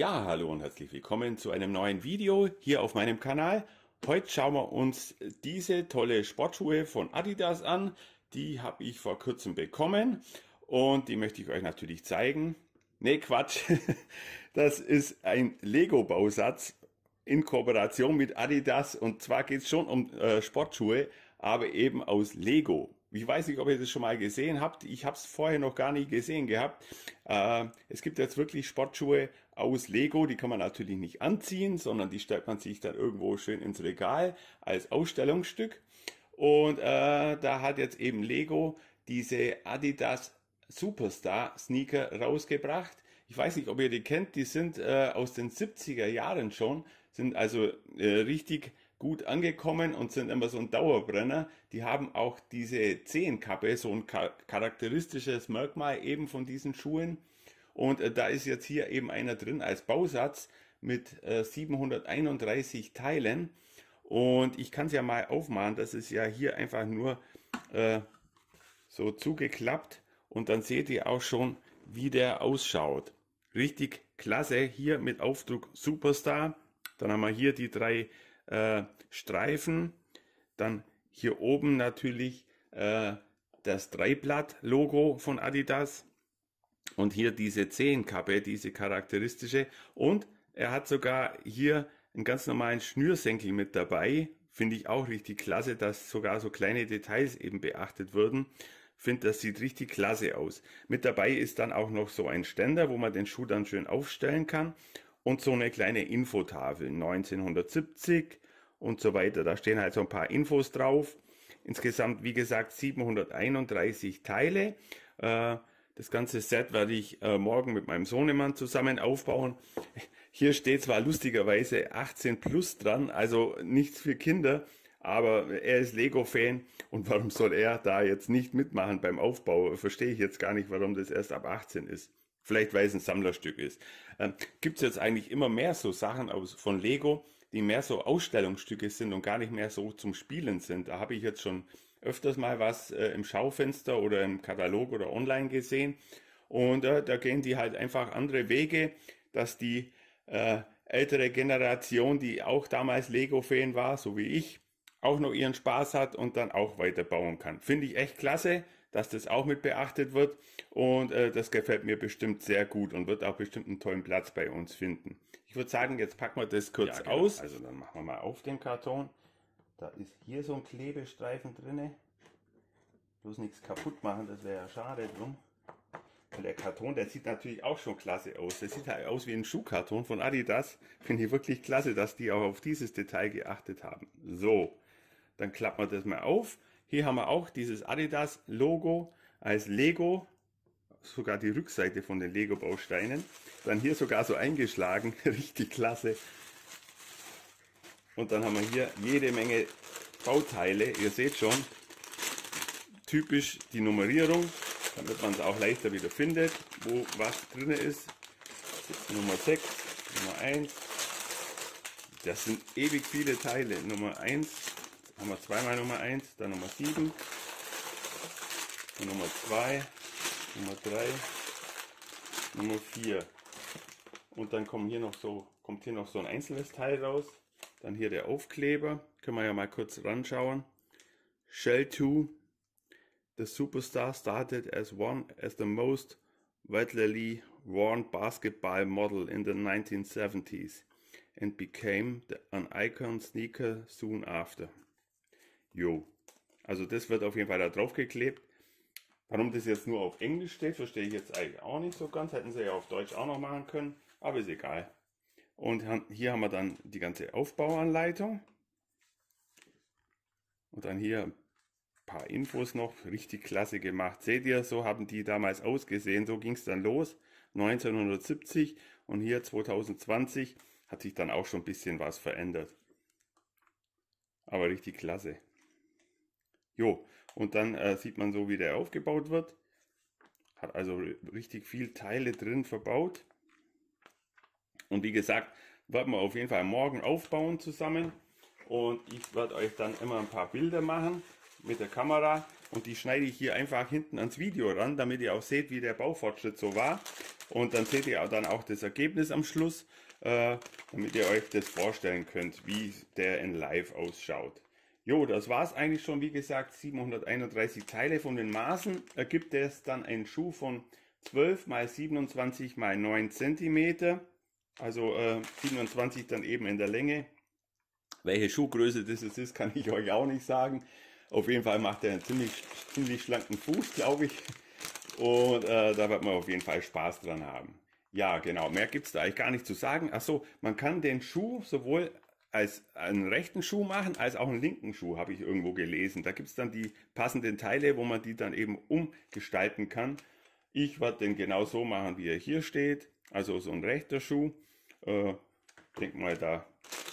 Ja, hallo und herzlich willkommen zu einem neuen Video hier auf meinem Kanal. Heute schauen wir uns diese tolle Sportschuhe von Adidas an. Die habe ich vor kurzem bekommen und die möchte ich euch natürlich zeigen. Ne, Quatsch. Das ist ein Lego-Bausatz in Kooperation mit Adidas und zwar geht es schon um äh, Sportschuhe, aber eben aus Lego ich weiß nicht, ob ihr das schon mal gesehen habt. Ich habe es vorher noch gar nicht gesehen gehabt. Äh, es gibt jetzt wirklich Sportschuhe aus Lego. Die kann man natürlich nicht anziehen, sondern die stellt man sich dann irgendwo schön ins Regal als Ausstellungsstück. Und äh, da hat jetzt eben Lego diese Adidas Superstar Sneaker rausgebracht. Ich weiß nicht, ob ihr die kennt. Die sind äh, aus den 70er Jahren schon, sind also äh, richtig gut angekommen und sind immer so ein Dauerbrenner. Die haben auch diese Zehenkappe, so ein charakteristisches Merkmal eben von diesen Schuhen. Und äh, da ist jetzt hier eben einer drin als Bausatz mit äh, 731 Teilen. Und ich kann es ja mal aufmachen. Das ist ja hier einfach nur äh, so zugeklappt. Und dann seht ihr auch schon, wie der ausschaut. Richtig klasse. Hier mit Aufdruck Superstar. Dann haben wir hier die drei äh, Streifen. Dann hier oben natürlich äh, das Dreiblatt-Logo von Adidas. Und hier diese Zehenkappe, diese charakteristische. Und er hat sogar hier einen ganz normalen Schnürsenkel mit dabei. Finde ich auch richtig klasse, dass sogar so kleine Details eben beachtet würden. Finde, das sieht richtig klasse aus. Mit dabei ist dann auch noch so ein Ständer, wo man den Schuh dann schön aufstellen kann und so eine kleine Infotafel 1970 und so weiter. Da stehen halt so ein paar Infos drauf. Insgesamt, wie gesagt, 731 Teile. Äh, das ganze Set werde ich äh, morgen mit meinem Sohnemann zusammen aufbauen. Hier steht zwar lustigerweise 18 plus dran, also nichts für Kinder, aber er ist Lego-Fan und warum soll er da jetzt nicht mitmachen beim Aufbau? Verstehe ich jetzt gar nicht, warum das erst ab 18 ist. Vielleicht, weil es ein Sammlerstück ist. Ähm, Gibt es jetzt eigentlich immer mehr so Sachen aus, von Lego, die mehr so Ausstellungsstücke sind und gar nicht mehr so zum Spielen sind. Da habe ich jetzt schon öfters mal was äh, im Schaufenster oder im Katalog oder online gesehen. Und äh, da gehen die halt einfach andere Wege, dass die äh, ältere Generation, die auch damals Lego-Fan war, so wie ich, auch noch ihren Spaß hat und dann auch weiterbauen kann. Finde ich echt klasse dass das auch mit beachtet wird. Und äh, das gefällt mir bestimmt sehr gut und wird auch bestimmt einen tollen Platz bei uns finden. Ich würde sagen, jetzt packen wir das kurz ja, genau. aus. Also dann machen wir mal auf den Karton. Da ist hier so ein Klebestreifen drinne. Bloß nichts kaputt machen, das wäre ja schade drum. Und der Karton, der sieht natürlich auch schon klasse aus. Der sieht halt aus wie ein Schuhkarton von Adidas. Finde ich wirklich klasse, dass die auch auf dieses Detail geachtet haben. So, dann klappen wir das mal auf hier haben wir auch dieses Adidas-Logo als Lego, sogar die Rückseite von den Lego-Bausteinen. Dann hier sogar so eingeschlagen, richtig klasse. Und dann haben wir hier jede Menge Bauteile. Ihr seht schon, typisch die Nummerierung, damit man es auch leichter wieder findet, wo was drin ist. Nummer 6, Nummer 1. Das sind ewig viele Teile. Nummer 1, haben wir zweimal Nummer 1, dann Nummer 7, Nummer 2, Nummer 3, Nummer 4. Und dann kommen hier noch so, kommt hier noch so ein einzelnes Teil raus. Dann hier der Aufkleber. Können wir ja mal kurz ranschauen. Shell 2. The superstar started as one as the most widely worn basketball model in the 1970s and became an icon sneaker soon after. Jo. Also das wird auf jeden Fall da drauf geklebt. Warum das jetzt nur auf Englisch steht, verstehe ich jetzt eigentlich auch nicht so ganz. Hätten sie ja auf Deutsch auch noch machen können, aber ist egal. Und hier haben wir dann die ganze Aufbauanleitung. Und dann hier ein paar Infos noch, richtig klasse gemacht. Seht ihr, so haben die damals ausgesehen, so ging es dann los, 1970 und hier 2020 hat sich dann auch schon ein bisschen was verändert. Aber richtig klasse. Jo, und dann äh, sieht man so, wie der aufgebaut wird. Hat also richtig viel Teile drin verbaut. Und wie gesagt, werden wir auf jeden Fall morgen aufbauen zusammen. Und ich werde euch dann immer ein paar Bilder machen mit der Kamera. Und die schneide ich hier einfach hinten ans Video ran, damit ihr auch seht, wie der Baufortschritt so war. Und dann seht ihr auch dann auch das Ergebnis am Schluss, äh, damit ihr euch das vorstellen könnt, wie der in Live ausschaut. Jo, das war es eigentlich schon. Wie gesagt, 731 Teile von den Maßen ergibt es dann einen Schuh von 12 mal 27 mal 9 cm. Also äh, 27 dann eben in der Länge. Welche Schuhgröße das ist, kann ich euch auch nicht sagen. Auf jeden Fall macht er einen ziemlich, ziemlich schlanken Fuß, glaube ich. Und äh, da wird man auf jeden Fall Spaß dran haben. Ja, genau. Mehr gibt es da eigentlich gar nicht zu sagen. Achso, man kann den Schuh sowohl als einen rechten Schuh machen, als auch einen linken Schuh, habe ich irgendwo gelesen. Da gibt es dann die passenden Teile, wo man die dann eben umgestalten kann. Ich werde den genau so machen, wie er hier steht. Also so ein rechter Schuh. Äh, denk mal, da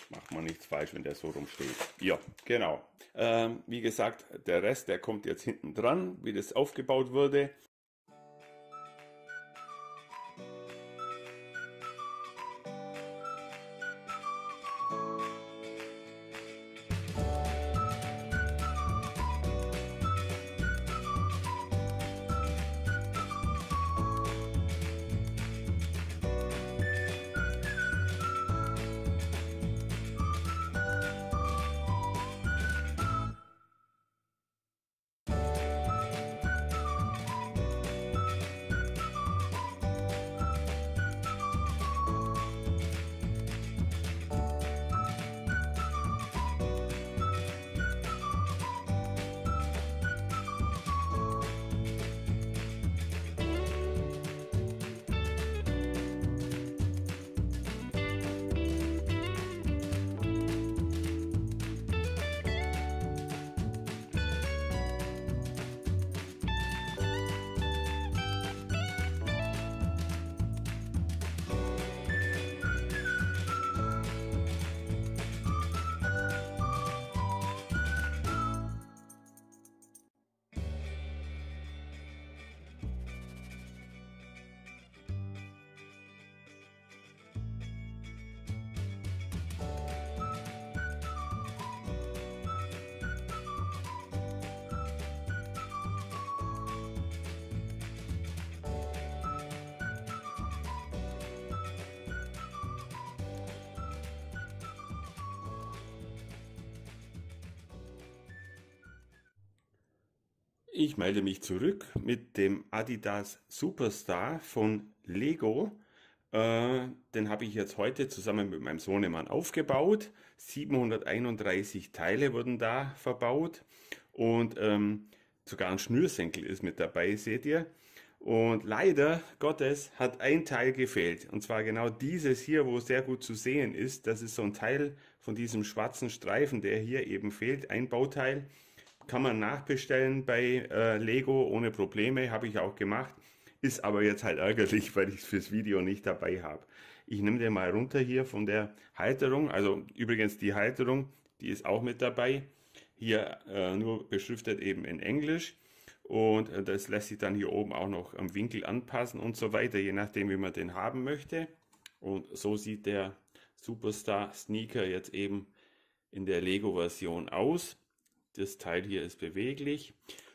macht man nichts falsch, wenn der so rumsteht. Ja, genau. Ähm, wie gesagt, der Rest, der kommt jetzt hinten dran, wie das aufgebaut wurde. Ich melde mich zurück mit dem Adidas Superstar von Lego. Äh, den habe ich jetzt heute zusammen mit meinem Sohnemann aufgebaut. 731 Teile wurden da verbaut und ähm, sogar ein Schnürsenkel ist mit dabei, seht ihr. Und leider Gottes hat ein Teil gefehlt. Und zwar genau dieses hier, wo sehr gut zu sehen ist. Das ist so ein Teil von diesem schwarzen Streifen, der hier eben fehlt, ein Bauteil kann man nachbestellen bei äh, Lego ohne Probleme, habe ich auch gemacht. Ist aber jetzt halt ärgerlich, weil ich es fürs Video nicht dabei habe. Ich nehme den mal runter hier von der Halterung. Also übrigens die Halterung, die ist auch mit dabei. Hier äh, nur beschriftet eben in Englisch. Und äh, das lässt sich dann hier oben auch noch am Winkel anpassen und so weiter, je nachdem, wie man den haben möchte. Und so sieht der Superstar Sneaker jetzt eben in der Lego-Version aus das Teil hier ist beweglich.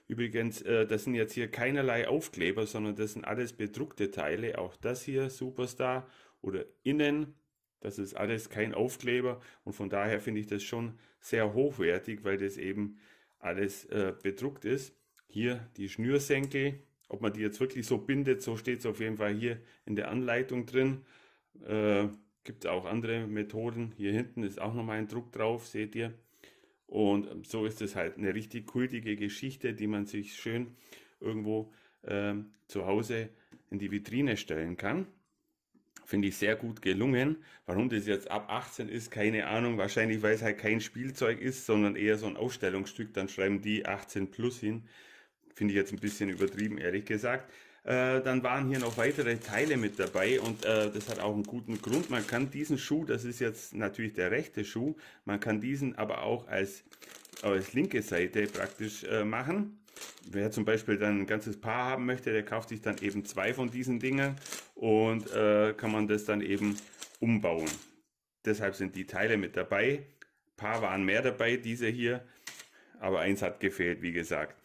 Übrigens, äh, das sind jetzt hier keinerlei Aufkleber, sondern das sind alles bedruckte Teile. Auch das hier, Superstar oder innen, das ist alles kein Aufkleber. Und von daher finde ich das schon sehr hochwertig, weil das eben alles äh, bedruckt ist. Hier die Schnürsenkel. Ob man die jetzt wirklich so bindet, so steht es auf jeden Fall hier in der Anleitung drin. Äh, Gibt auch andere Methoden. Hier hinten ist auch nochmal ein Druck drauf, seht ihr. Und ähm, so ist es halt eine richtig kultige Geschichte, die man sich schön irgendwo ähm, zu Hause in die Vitrine stellen kann. Finde ich sehr gut gelungen. Warum das jetzt ab 18 ist, keine Ahnung. Wahrscheinlich, weil es halt kein Spielzeug ist, sondern eher so ein Ausstellungsstück. Dann schreiben die 18 plus hin. Finde ich jetzt ein bisschen übertrieben, ehrlich gesagt. Äh, dann waren hier noch weitere Teile mit dabei und äh, das hat auch einen guten Grund. Man kann diesen Schuh, das ist jetzt natürlich der rechte Schuh, man kann diesen aber auch als, als linke Seite praktisch äh, machen. Wer zum Beispiel dann ein ganzes Paar haben möchte, der kauft sich dann eben zwei von diesen Dingen und äh, kann man das dann eben umbauen. Deshalb sind die Teile mit dabei. Ein paar waren mehr dabei, diese hier, aber eins hat gefehlt, wie gesagt.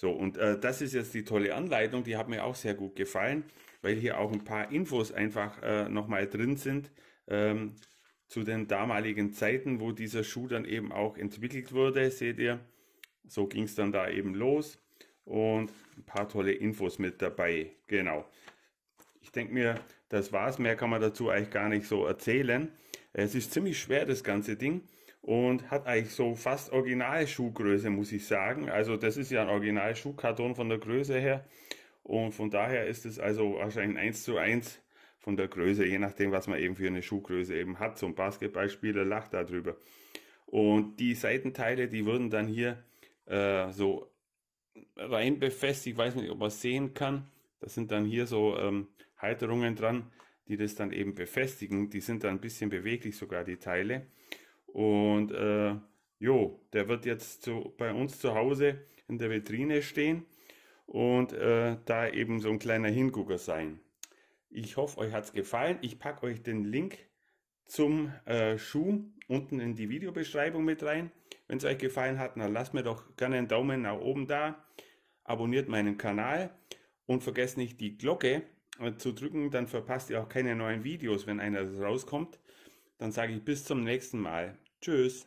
So, und äh, das ist jetzt die tolle Anleitung, die hat mir auch sehr gut gefallen, weil hier auch ein paar Infos einfach äh, nochmal drin sind ähm, zu den damaligen Zeiten, wo dieser Schuh dann eben auch entwickelt wurde, seht ihr. So ging es dann da eben los und ein paar tolle Infos mit dabei, genau. Ich denke mir, das war's, mehr kann man dazu eigentlich gar nicht so erzählen. Es ist ziemlich schwer, das ganze Ding und hat eigentlich so fast Originalschuhgröße, muss ich sagen. Also das ist ja ein Originalschuhkarton von der Größe her und von daher ist es also wahrscheinlich eins zu eins von der Größe, je nachdem, was man eben für eine Schuhgröße eben hat. So ein Basketballspieler lacht darüber. Und die Seitenteile, die wurden dann hier äh, so rein befestigt. Ich weiß nicht, ob man es sehen kann. Das sind dann hier so ähm, Halterungen dran, die das dann eben befestigen. Die sind dann ein bisschen beweglich sogar, die Teile. Und äh, jo, der wird jetzt zu, bei uns zu Hause in der Vitrine stehen und äh, da eben so ein kleiner Hingucker sein. Ich hoffe, euch hat es gefallen. Ich packe euch den Link zum äh, Schuh unten in die Videobeschreibung mit rein. Wenn es euch gefallen hat, dann lasst mir doch gerne einen Daumen nach oben da, abonniert meinen Kanal und vergesst nicht die Glocke äh, zu drücken, dann verpasst ihr auch keine neuen Videos, wenn einer rauskommt. Dann sage ich bis zum nächsten Mal. Tschüss.